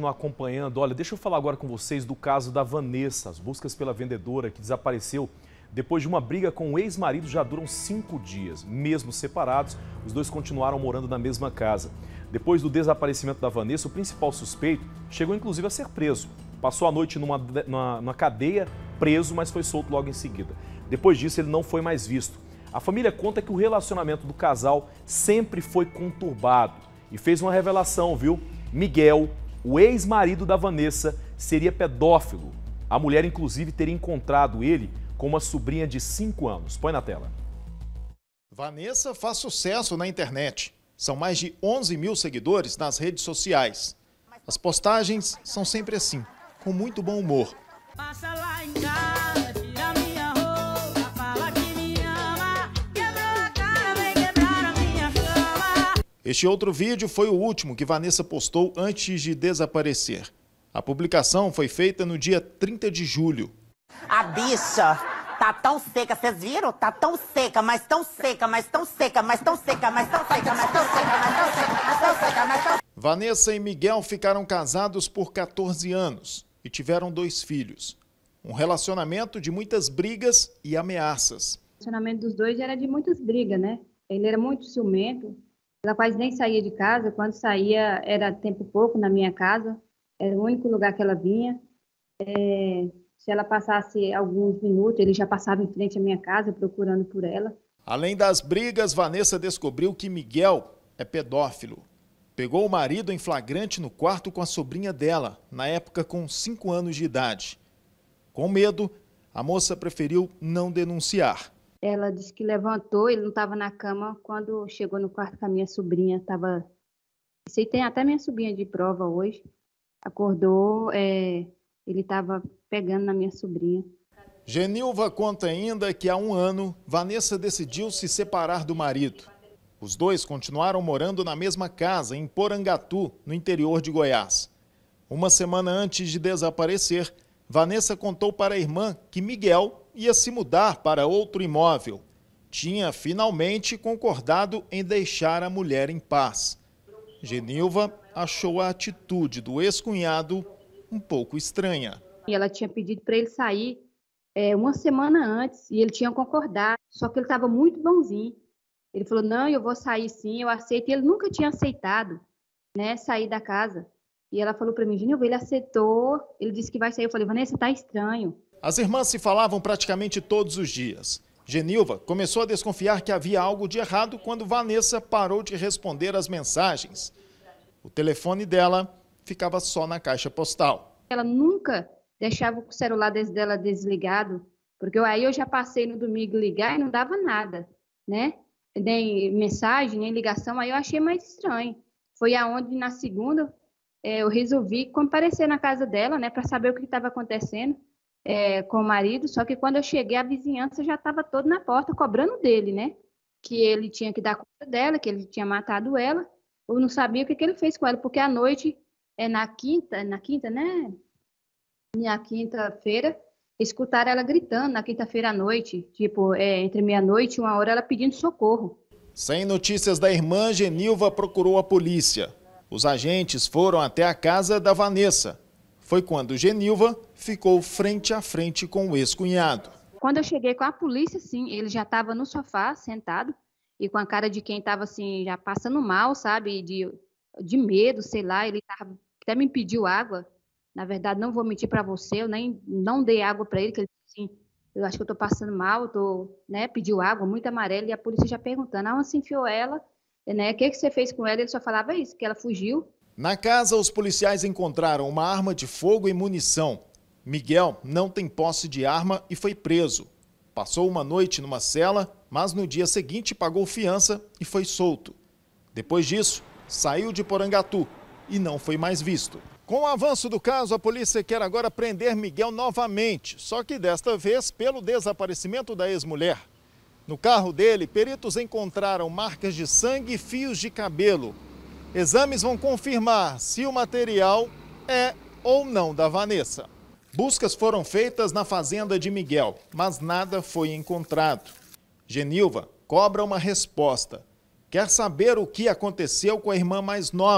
continuar acompanhando. Olha, deixa eu falar agora com vocês do caso da Vanessa. As buscas pela vendedora que desapareceu depois de uma briga com o ex-marido já duram cinco dias. Mesmo separados, os dois continuaram morando na mesma casa. Depois do desaparecimento da Vanessa, o principal suspeito chegou inclusive a ser preso. Passou a noite numa, numa, numa cadeia, preso, mas foi solto logo em seguida. Depois disso, ele não foi mais visto. A família conta que o relacionamento do casal sempre foi conturbado e fez uma revelação, viu? Miguel o ex-marido da Vanessa seria pedófilo. A mulher, inclusive, teria encontrado ele com uma sobrinha de 5 anos. Põe na tela. Vanessa faz sucesso na internet. São mais de 11 mil seguidores nas redes sociais. As postagens são sempre assim, com muito bom humor. Passa lá em casa. Este outro vídeo foi o último que Vanessa postou antes de desaparecer. A publicação foi feita no dia 30 de julho. A bicha tá tão seca, vocês viram? Tá tão seca, mas tão seca, mas tão seca, mas tão seca, mas tão seca, mas tão seca, mas tão seca, mas tão seca, mas tão Vanessa e Miguel ficaram casados por 14 anos e tiveram dois filhos. Um relacionamento de muitas brigas e ameaças. O relacionamento dos dois era de muitas brigas, né? Ele era muito ciumento, ela quase nem saía de casa. Quando saía, era tempo pouco na minha casa, era o único lugar que ela vinha. É, se ela passasse alguns minutos, ele já passava em frente à minha casa procurando por ela. Além das brigas, Vanessa descobriu que Miguel é pedófilo. Pegou o marido em flagrante no quarto com a sobrinha dela, na época com 5 anos de idade. Com medo, a moça preferiu não denunciar. Ela disse que levantou, ele não estava na cama quando chegou no quarto com a minha sobrinha, estava. Sei, tem até minha sobrinha de prova hoje. Acordou, é... ele estava pegando na minha sobrinha. Genilva conta ainda que há um ano, Vanessa decidiu se separar do marido. Os dois continuaram morando na mesma casa, em Porangatu, no interior de Goiás. Uma semana antes de desaparecer, Vanessa contou para a irmã que Miguel ia se mudar para outro imóvel. Tinha finalmente concordado em deixar a mulher em paz. Genilva achou a atitude do ex-cunhado um pouco estranha. Ela tinha pedido para ele sair é, uma semana antes e ele tinha concordado, só que ele estava muito bonzinho. Ele falou: Não, eu vou sair sim, eu aceito. E ele nunca tinha aceitado né, sair da casa. E ela falou para mim, Genilva, ele aceitou, ele disse que vai sair. Eu falei, Vanessa, tá estranho. As irmãs se falavam praticamente todos os dias. Genilva começou a desconfiar que havia algo de errado quando Vanessa parou de responder as mensagens. O telefone dela ficava só na caixa postal. Ela nunca deixava o celular dela desligado, porque aí eu já passei no domingo ligar e não dava nada, né? Nem mensagem, nem ligação, aí eu achei mais estranho. Foi aonde na segunda é, eu resolvi comparecer na casa dela, né, para saber o que estava acontecendo é, com o marido. Só que quando eu cheguei, a vizinhança já estava toda na porta cobrando dele, né? Que ele tinha que dar conta dela, que ele tinha matado ela. Eu não sabia o que, que ele fez com ela, porque à noite, é na quinta, na quinta, né? Na quinta-feira, escutaram ela gritando na quinta-feira à noite, tipo, é, entre meia-noite e uma hora, ela pedindo socorro. Sem notícias da irmã, Genilva procurou a polícia. Os agentes foram até a casa da Vanessa. Foi quando Genilva ficou frente a frente com o ex-cunhado. Quando eu cheguei com a polícia, sim, ele já estava no sofá, sentado, e com a cara de quem estava assim, já passando mal, sabe? De, de medo, sei lá. Ele tava, até me pediu água. Na verdade, não vou mentir para você, eu nem não dei água para ele, que ele assim, eu acho que eu estou passando mal, tô, né? Pediu água, muito amarela, e a polícia já perguntando, aonde ah, se enfiou ela? né? O que, que você fez com ela? Ele só falava isso, que ela fugiu. Na casa, os policiais encontraram uma arma de fogo e munição. Miguel não tem posse de arma e foi preso. Passou uma noite numa cela, mas no dia seguinte pagou fiança e foi solto. Depois disso, saiu de Porangatu e não foi mais visto. Com o avanço do caso, a polícia quer agora prender Miguel novamente, só que desta vez pelo desaparecimento da ex-mulher. No carro dele, peritos encontraram marcas de sangue e fios de cabelo. Exames vão confirmar se o material é ou não da Vanessa. Buscas foram feitas na fazenda de Miguel, mas nada foi encontrado. Genilva cobra uma resposta. Quer saber o que aconteceu com a irmã mais nova?